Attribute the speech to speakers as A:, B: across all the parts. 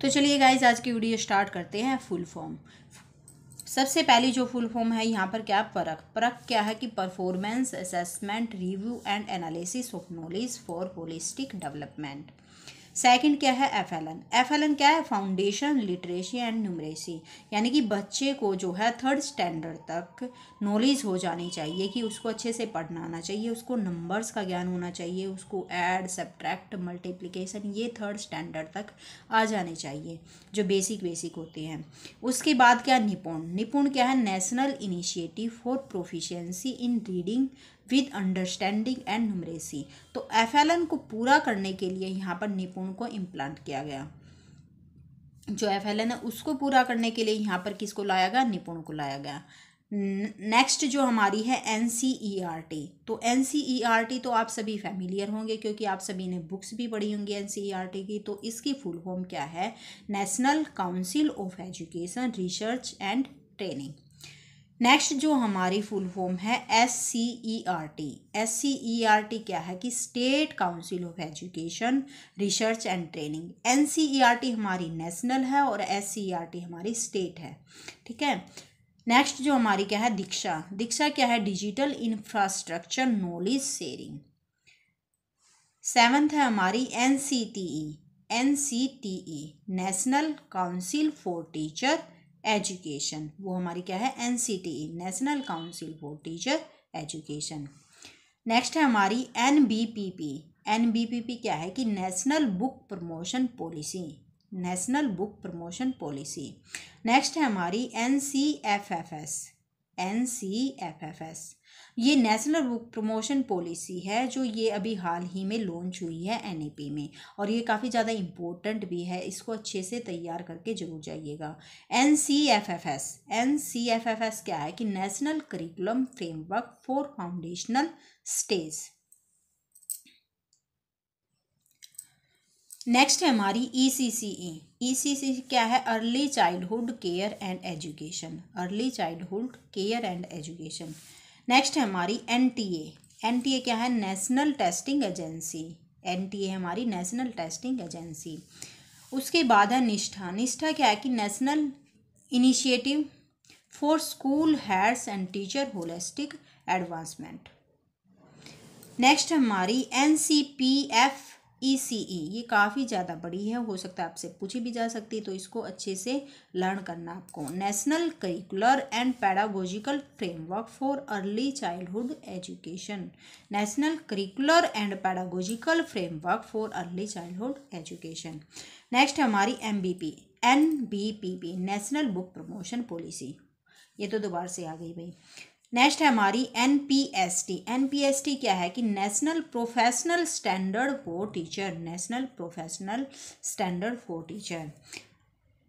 A: तो चलिए गाइज आज की वीडियो स्टार्ट करते हैं फुल फॉर्म सबसे पहली जो फुल फॉर्म है यहाँ पर क्या परख परख क्या है कि performance assessment review and analysis of knowledge for holistic development second क्या है F L N F L N क्या है फाउंडेशन लिटरेसी एंड न्यूमरेसी यानी कि बच्चे को जो है थर्ड स्टैंडर्ड तक नॉलेज हो जानी चाहिए कि उसको अच्छे से पढ़ना आना चाहिए उसको नंबर्स का ज्ञान होना चाहिए उसको एड सब्ट्रैक्ट मल्टीप्लिकेशन ये थर्ड स्टैंडर्ड तक आ जाने चाहिए जो बेसिक बेसिक होते हैं उसके बाद क्या निपुण निपुण क्या है national initiative for proficiency in reading with understanding and numeracy तो एफ को पूरा करने के लिए यहाँ पर निपुण को इम्प्लांट किया गया जो एफ है उसको पूरा करने के लिए यहाँ पर किसको लाया गया निपुण को लाया गया नेक्स्ट जो हमारी है N C E R T तो N C E R T तो आप सभी फैमिलियर होंगे क्योंकि आप सभी ने बुक्स भी पढ़ी होंगी N C E R T की तो इसकी फुल फॉर्म क्या है national council of education research and training next जो हमारी फुल फॉर्म है S C E R T S C E R T क्या है कि state council of education research and training N C E R T हमारी national है और S C E R T हमारी स्टेट है ठीक है नेक्स्ट जो हमारी क्या है दीक्षा दीक्षा क्या है digital infrastructure knowledge sharing seventh है हमारी N C T E N C T E national council for teacher education वो हमारी क्या है N C T E national council for teacher education next है हमारी N B B P P P N P क्या है कि national book promotion policy national book promotion policy next है हमारी N C F F S N C F F S ये national book promotion policy है जो ये अभी हाल ही में लॉन्च हुई है एन पी में और ये काफ़ी ज़्यादा इम्पोर्टेंट भी है इसको अच्छे से तैयार करके जरूर जाइएगा N C F F S N C F F S क्या है कि national curriculum framework for foundational stage next है हमारी ई सी सी ई सी सी क्या है early childhood care and education early childhood care and education next है हमारी N T A N T A क्या है national testing agency N T A हमारी national testing agency उसके बाद है निष्ठा निष्ठा क्या है कि national initiative for school heads and teacher holistic advancement next हमारी N C P F E C E ये काफ़ी ज़्यादा बड़ी है हो सकता है आपसे पूछी भी जा सकती है तो इसको अच्छे से लर्न करना आपको national curricular and pedagogical framework for early childhood education national curricular and pedagogical framework for early childhood education next हमारी M B P N B P P national book promotion policy ये तो दोबारा से आ गई भाई next है हमारी N P S T N P S T क्या है कि national professional standard for teacher national professional standard for teacher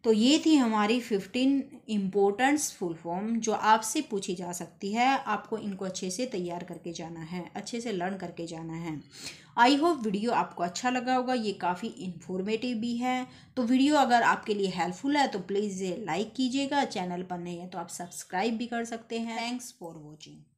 A: तो ये थी हमारी फिफ्टीन इम्पोर्टेंट्स फुल फॉर्म जो आपसे पूछी जा सकती है आपको इनको अच्छे से तैयार करके जाना है अच्छे से लर्न करके जाना है आई होप वीडियो आपको अच्छा लगा होगा ये काफ़ी इन्फॉर्मेटिव भी है तो वीडियो अगर आपके लिए हेल्पफुल है तो प्लीज़ लाइक कीजिएगा चैनल पर नहीं है तो आप सब्सक्राइब भी कर सकते हैं थैंक्स फॉर वॉचिंग